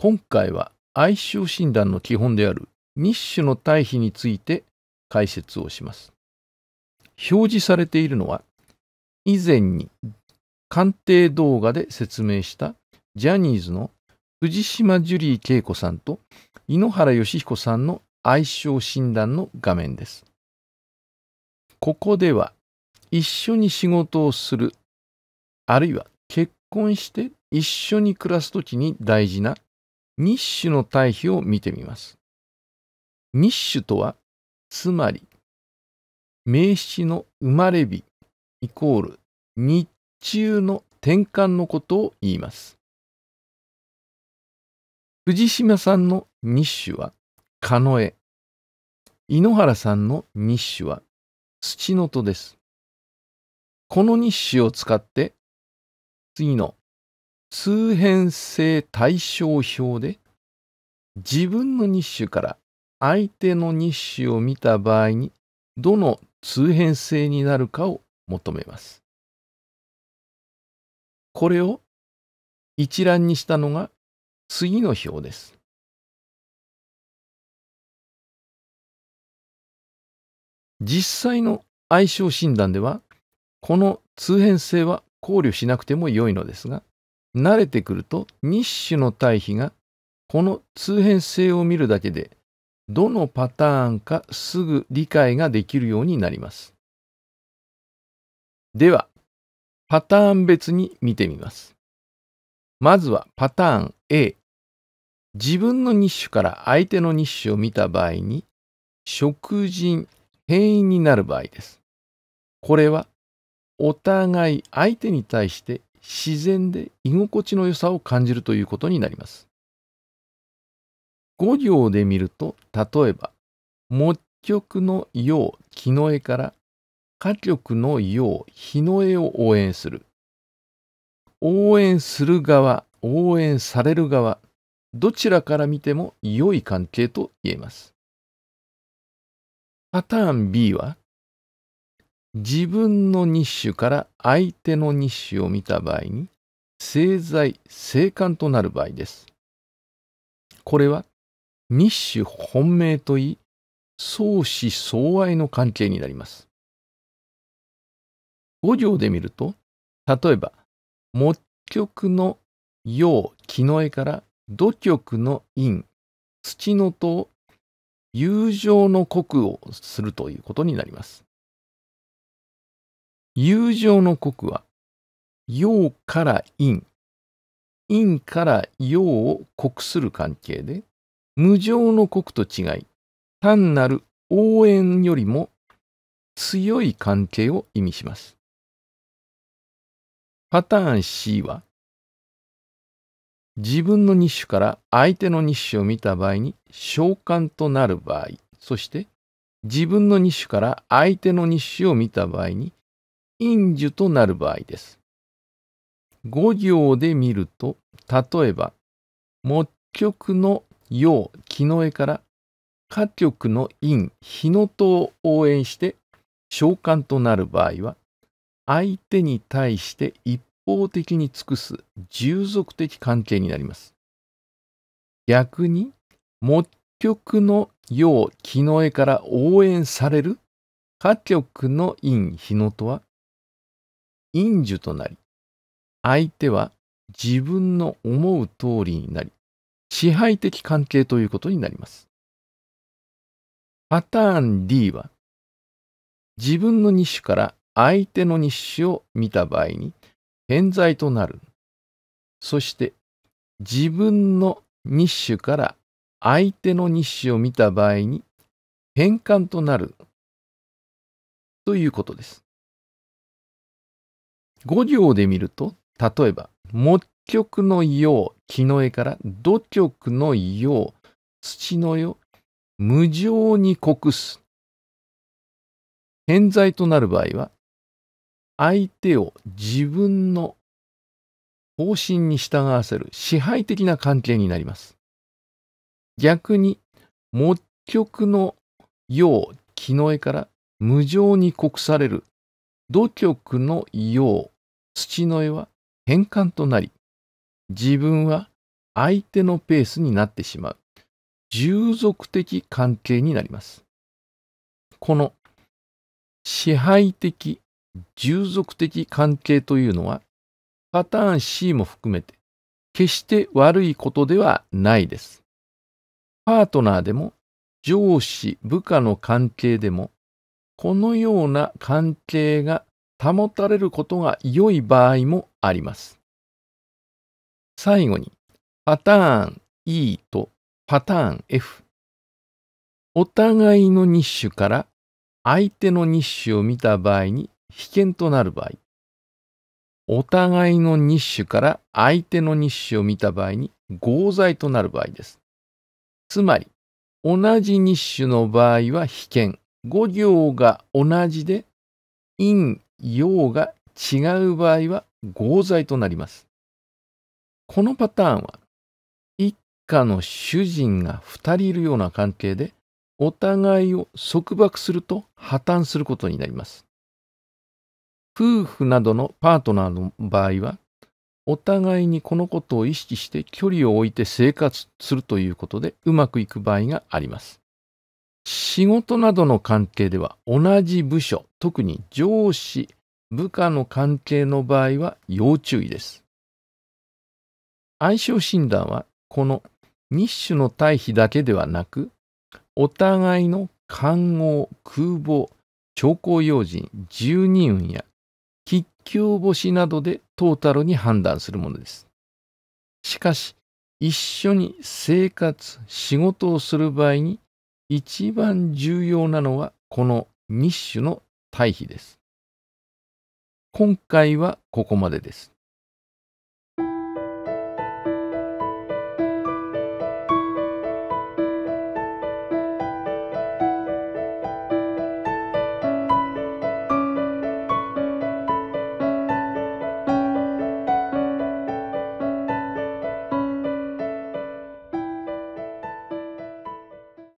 今回は哀愁診断の基本である日種の対比について解説をします。表示されているのは、以前に鑑定動画で説明したジャニーズの藤島ジュリー恵子さんと井ノ原快彦さんの愛称診断の画面です。ここでは一緒に仕事をするあるいは結婚して一緒に暮らす時に大事な日種の対比を見てみます。日種とは、つまり、名詞の生まれ日イコール日中の転換のことを言います。藤島さんの日種は、カノエ。井ノ原さんの日種は、土の戸です。この日誌を使って、次の数変性対象表で自分の日誌から相手の日誌を見た場合にどの通変性になるかを求めます。これを一覧にしたのが次の表です。実際の相性診断ではこの通変性は考慮しなくても良いのですが慣れてくると日種の対比がこの通変性を見るだけでどのパターンかすぐ理解ができるようになります。では、パターン別に見てみます。まずはパターン A。自分の日種から相手の日種を見た場合に、食人変異になる場合です。これは、お互い相手に対して自然で居心地の良さを感じるということになります。5行で見ると例えば「木曲の陽木の絵」から「歌曲の陽日の絵」を応援する応援する側応援される側どちらから見ても良い関係と言えます。パターン B は自分の日種から相手の日種を見た場合に、製在、正観となる場合です。これは、日種本命といい、相思相愛の関係になります。五条で見ると、例えば、木極の陽、木の絵から土極の陰、土の塔、友情の国をするということになります。友情の国は、陽から陰、陰から陽を国する関係で、無常の国と違い、単なる応援よりも強い関係を意味します。パターン C は、自分の日種から相手の日種を見た場合に召喚となる場合、そして自分の日種から相手の日種を見た場合に因樹となる場合です。五行で見ると、例えば、木局の陽、木の絵から、火曲の陰、日の戸を応援して召喚となる場合は、相手に対して一方的に尽くす従属的関係になります。逆に、木局の陽、木の絵から応援される、火曲の陰、日の戸は、因樹となり、相手は自分の思う通りになり、支配的関係ということになります。パターン D は、自分の日種から相手の日種を見た場合に、偏在となる。そして、自分の日種から相手の日種を見た場合に、変換となる。ということです。五行で見ると、例えば、木曲のよう、木の絵から、土曲のよう、土のよう、無情にくす。偏在となる場合は、相手を自分の方針に従わせる支配的な関係になります。逆に、木曲のよう、木の絵から無情にくされる土局の陽、土の絵は変換となり、自分は相手のペースになってしまう、従属的関係になります。この支配的、従属的関係というのは、パターン C も含めて、決して悪いことではないです。パートナーでも、上司、部下の関係でも、このような関係が保たれることが良い場合もあります。最後に、パターン E とパターン F。お互いの日種から相手の日種を見た場合に危険となる場合。お互いの日種から相手の日種を見た場合に合罪となる場合です。つまり、同じ日種の場合は危険五行が同じで陰陽が違う場合は合罪となります。このパターンは一家の主人が2人いるような関係でお互いを束縛すると破綻することになります。夫婦などのパートナーの場合はお互いにこのことを意識して距離を置いて生活するということでうまくいく場合があります。仕事などの関係では同じ部署、特に上司、部下の関係の場合は要注意です。相性診断はこの日種の対比だけではなく、お互いの看護空母、兆候用人、十二運や吉凶星などでトータルに判断するものです。しかし、一緒に生活、仕事をする場合に一番重要なのはこの2種の対比です。今回はここまでです。